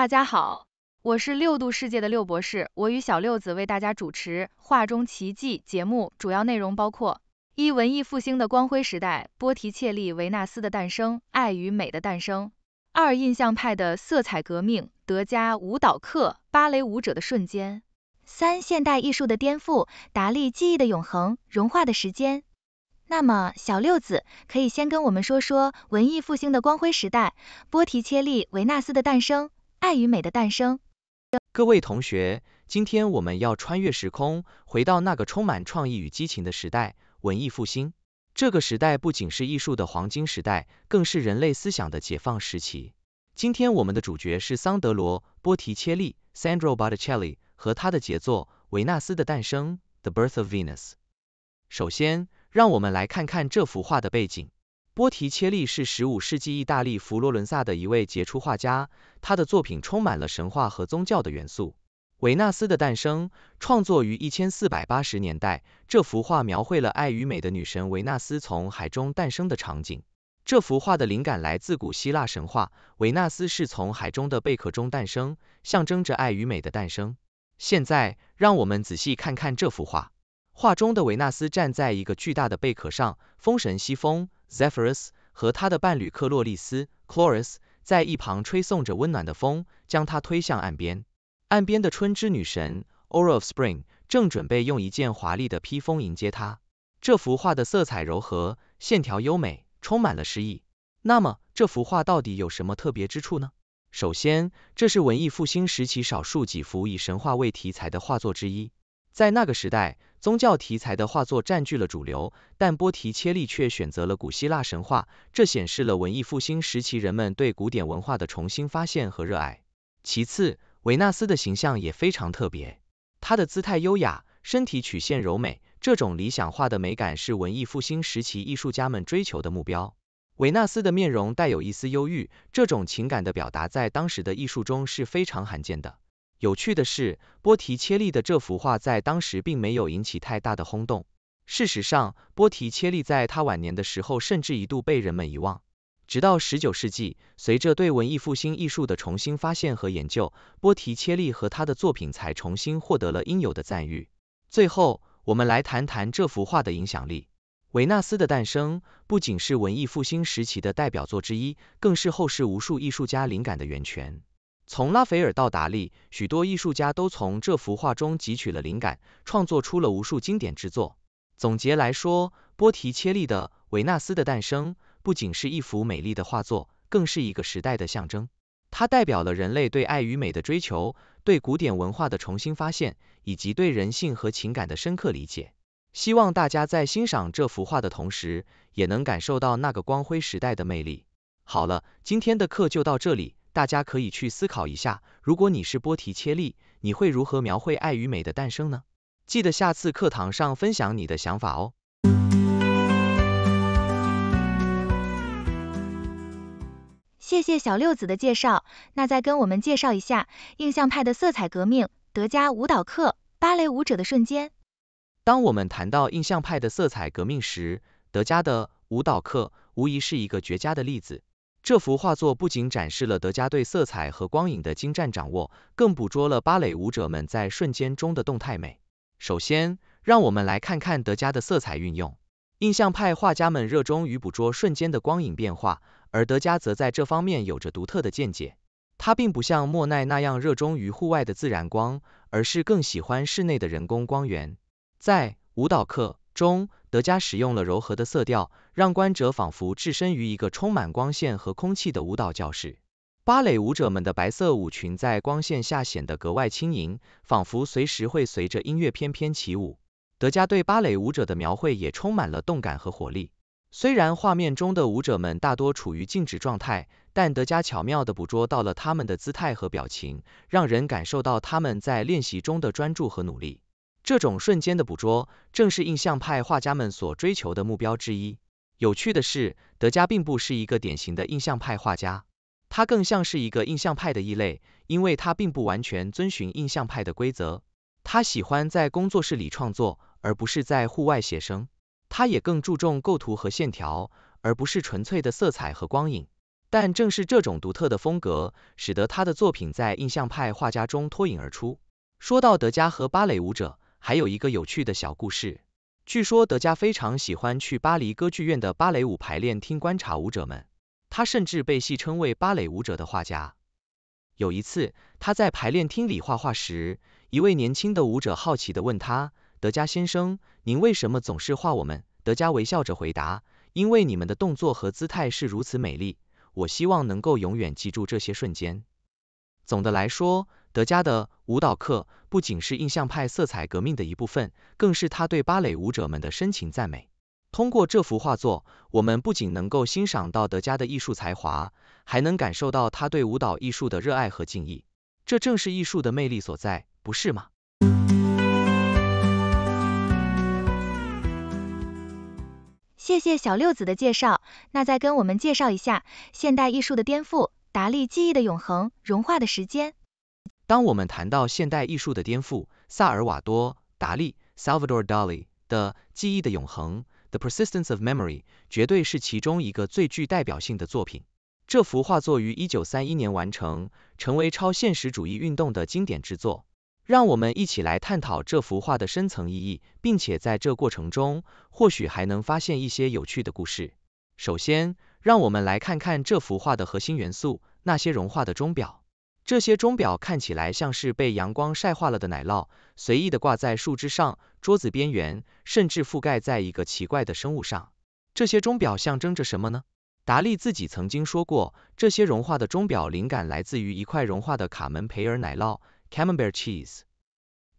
大家好，我是六度世界的六博士，我与小六子为大家主持《画中奇迹》节目，主要内容包括：一、文艺复兴的光辉时代——波提切利《维纳斯的诞生》，爱与美的诞生；二、印象派的色彩革命——德加《舞蹈课》，芭蕾舞者的瞬间；三、现代艺术的颠覆——达利《记忆的永恒》，融化的时间。那么，小六子可以先跟我们说说文艺复兴的光辉时代——波提切利《维纳斯的诞生》。爱与美的诞生。各位同学，今天我们要穿越时空，回到那个充满创意与激情的时代——文艺复兴。这个时代不仅是艺术的黄金时代，更是人类思想的解放时期。今天我们的主角是桑德罗·波提切利 （Sandro Botticelli） 和他的杰作《维纳斯的诞生》（The Birth of Venus）。首先，让我们来看看这幅画的背景。波提切利是十五世纪意大利佛罗伦萨的一位杰出画家，他的作品充满了神话和宗教的元素。维纳斯的诞生创作于一千四百八十年代，这幅画描绘了爱与美的女神维纳斯从海中诞生的场景。这幅画的灵感来自古希腊神话，维纳斯是从海中的贝壳中诞生，象征着爱与美的诞生。现在，让我们仔细看看这幅画。画中的维纳斯站在一个巨大的贝壳上，风神西风。Zephyrus 和他的伴侣克洛丽丝 c h l o r i s 在一旁吹送着温暖的风，将他推向岸边。岸边的春之女神 （Or of Spring） 正准备用一件华丽的披风迎接他。这幅画的色彩柔和，线条优美，充满了诗意。那么，这幅画到底有什么特别之处呢？首先，这是文艺复兴时期少数几幅以神话为题材的画作之一。在那个时代，宗教题材的画作占据了主流，但波提切利却选择了古希腊神话，这显示了文艺复兴时期人们对古典文化的重新发现和热爱。其次，维纳斯的形象也非常特别，她的姿态优雅，身体曲线柔美，这种理想化的美感是文艺复兴时期艺术家们追求的目标。维纳斯的面容带有一丝忧郁，这种情感的表达在当时的艺术中是非常罕见的。有趣的是，波提切利的这幅画在当时并没有引起太大的轰动。事实上，波提切利在他晚年的时候，甚至一度被人们遗忘。直到十九世纪，随着对文艺复兴艺术的重新发现和研究，波提切利和他的作品才重新获得了应有的赞誉。最后，我们来谈谈这幅画的影响力。《维纳斯的诞生》不仅是文艺复兴时期的代表作之一，更是后世无数艺术家灵感的源泉。从拉斐尔到达利，许多艺术家都从这幅画中汲取了灵感，创作出了无数经典之作。总结来说，波提切利的《维纳斯的诞生》不仅是一幅美丽的画作，更是一个时代的象征。它代表了人类对爱与美的追求，对古典文化的重新发现，以及对人性和情感的深刻理解。希望大家在欣赏这幅画的同时，也能感受到那个光辉时代的魅力。好了，今天的课就到这里。大家可以去思考一下，如果你是波提切利，你会如何描绘爱与美的诞生呢？记得下次课堂上分享你的想法哦。谢谢小六子的介绍，那再跟我们介绍一下印象派的色彩革命——德加舞蹈课、芭蕾舞者的瞬间。当我们谈到印象派的色彩革命时，德加的舞蹈课无疑是一个绝佳的例子。这幅画作不仅展示了德加对色彩和光影的精湛掌握，更捕捉了芭蕾舞者们在瞬间中的动态美。首先，让我们来看看德加的色彩运用。印象派画家们热衷于捕捉瞬间的光影变化，而德加则在这方面有着独特的见解。他并不像莫奈那样热衷于户外的自然光，而是更喜欢室内的人工光源。在舞蹈课中。德加使用了柔和的色调，让观者仿佛置身于一个充满光线和空气的舞蹈教室。芭蕾舞者们的白色舞裙在光线下显得格外轻盈，仿佛随时会随着音乐翩翩起舞。德加对芭蕾舞者的描绘也充满了动感和活力。虽然画面中的舞者们大多处于静止状态，但德加巧妙的捕捉到了他们的姿态和表情，让人感受到他们在练习中的专注和努力。这种瞬间的捕捉，正是印象派画家们所追求的目标之一。有趣的是，德加并不是一个典型的印象派画家，他更像是一个印象派的异类，因为他并不完全遵循印象派的规则。他喜欢在工作室里创作，而不是在户外写生。他也更注重构图和线条，而不是纯粹的色彩和光影。但正是这种独特的风格，使得他的作品在印象派画家中脱颖而出。说到德加和芭蕾舞者。还有一个有趣的小故事，据说德加非常喜欢去巴黎歌剧院的芭蕾舞排练厅观察舞者们，他甚至被戏称为“芭蕾舞者的画家”。有一次，他在排练厅里画画时，一位年轻的舞者好奇的问他：“德加先生，您为什么总是画我们？”德加微笑着回答：“因为你们的动作和姿态是如此美丽，我希望能够永远记住这些瞬间。”总的来说，德加的舞蹈课不仅是印象派色彩革命的一部分，更是他对芭蕾舞者们的深情赞美。通过这幅画作，我们不仅能够欣赏到德加的艺术才华，还能感受到他对舞蹈艺术的热爱和敬意。这正是艺术的魅力所在，不是吗？谢谢小六子的介绍。那再跟我们介绍一下现代艺术的颠覆：达利《记忆的永恒》、融化的时间。当我们谈到现代艺术的颠覆，萨尔瓦多·达利 （Salvador Dali） 的《记忆的永恒》（The Persistence of Memory） 绝对是其中一个最具代表性的作品。这幅画作于1931年完成，成为超现实主义运动的经典之作。让我们一起来探讨这幅画的深层意义，并且在这过程中，或许还能发现一些有趣的故事。首先，让我们来看看这幅画的核心元素——那些融化的钟表。这些钟表看起来像是被阳光晒化了的奶酪，随意的挂在树枝上、桌子边缘，甚至覆盖在一个奇怪的生物上。这些钟表象征着什么呢？达利自己曾经说过，这些融化的钟表灵感来自于一块融化的卡门培尔奶酪 （Camembert cheese）。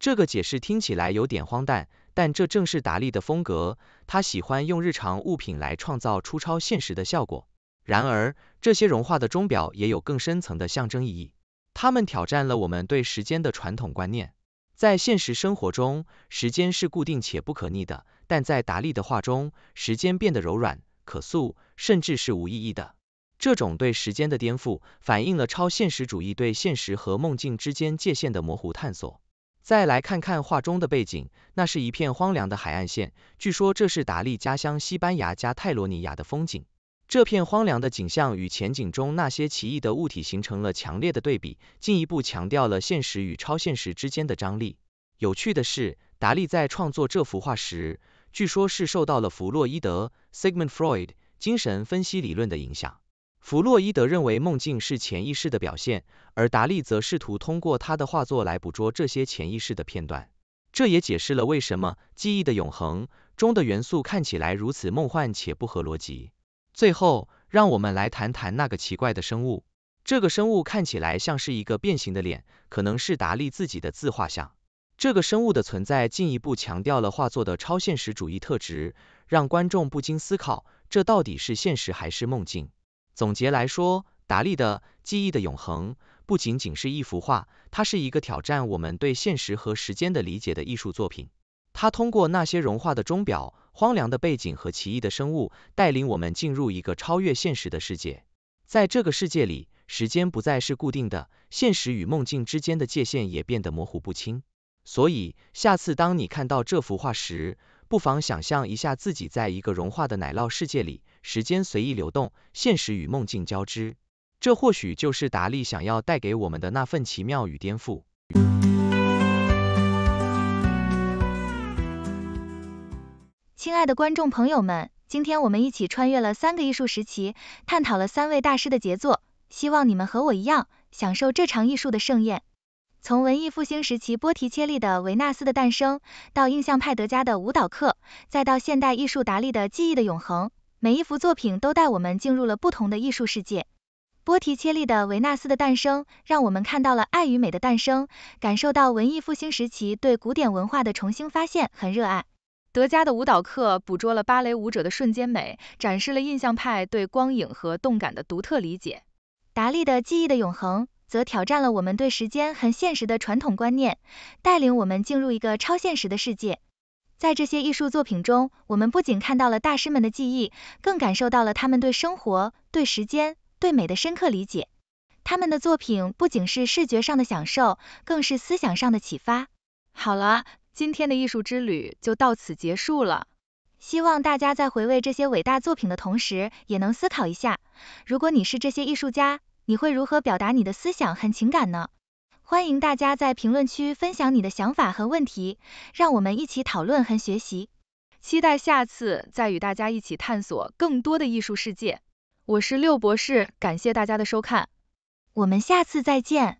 这个解释听起来有点荒诞，但这正是达利的风格。他喜欢用日常物品来创造出超现实的效果。然而，这些融化的钟表也有更深层的象征意义。他们挑战了我们对时间的传统观念。在现实生活中，时间是固定且不可逆的，但在达利的画中，时间变得柔软、可塑，甚至是无意义的。这种对时间的颠覆，反映了超现实主义对现实和梦境之间界限的模糊探索。再来看看画中的背景，那是一片荒凉的海岸线，据说这是达利家乡西班牙加泰罗尼亚的风景。这片荒凉的景象与前景中那些奇异的物体形成了强烈的对比，进一步强调了现实与超现实之间的张力。有趣的是，达利在创作这幅画时，据说是受到了弗洛伊德 （Sigmund Freud） 精神分析理论的影响。弗洛伊德认为梦境是潜意识的表现，而达利则试图通过他的画作来捕捉这些潜意识的片段。这也解释了为什么《记忆的永恒》中的元素看起来如此梦幻且不合逻辑。最后，让我们来谈谈那个奇怪的生物。这个生物看起来像是一个变形的脸，可能是达利自己的自画像。这个生物的存在进一步强调了画作的超现实主义特质，让观众不禁思考，这到底是现实还是梦境？总结来说，达利的《记忆的永恒》不仅仅是一幅画，它是一个挑战我们对现实和时间的理解的艺术作品。它通过那些融化的钟表。荒凉的背景和奇异的生物带领我们进入一个超越现实的世界，在这个世界里，时间不再是固定的，现实与梦境之间的界限也变得模糊不清。所以，下次当你看到这幅画时，不妨想象一下自己在一个融化的奶酪世界里，时间随意流动，现实与梦境交织。这或许就是达利想要带给我们的那份奇妙与颠覆。亲爱的观众朋友们，今天我们一起穿越了三个艺术时期，探讨了三位大师的杰作，希望你们和我一样，享受这场艺术的盛宴。从文艺复兴时期波提切利的《维纳斯的诞生》，到印象派德加的《舞蹈课》，再到现代艺术达利的《记忆的永恒》，每一幅作品都带我们进入了不同的艺术世界。波提切利的《维纳斯的诞生》让我们看到了爱与美的诞生，感受到文艺复兴时期对古典文化的重新发现和热爱。德加的舞蹈课捕捉了芭蕾舞者的瞬间美，展示了印象派对光影和动感的独特理解。达利的《记忆的永恒》则挑战了我们对时间很现实的传统观念，带领我们进入一个超现实的世界。在这些艺术作品中，我们不仅看到了大师们的技艺，更感受到了他们对生活、对时间、对美的深刻理解。他们的作品不仅是视觉上的享受，更是思想上的启发。好了。今天的艺术之旅就到此结束了。希望大家在回味这些伟大作品的同时，也能思考一下，如果你是这些艺术家，你会如何表达你的思想和情感呢？欢迎大家在评论区分享你的想法和问题，让我们一起讨论和学习。期待下次再与大家一起探索更多的艺术世界。我是六博士，感谢大家的收看，我们下次再见。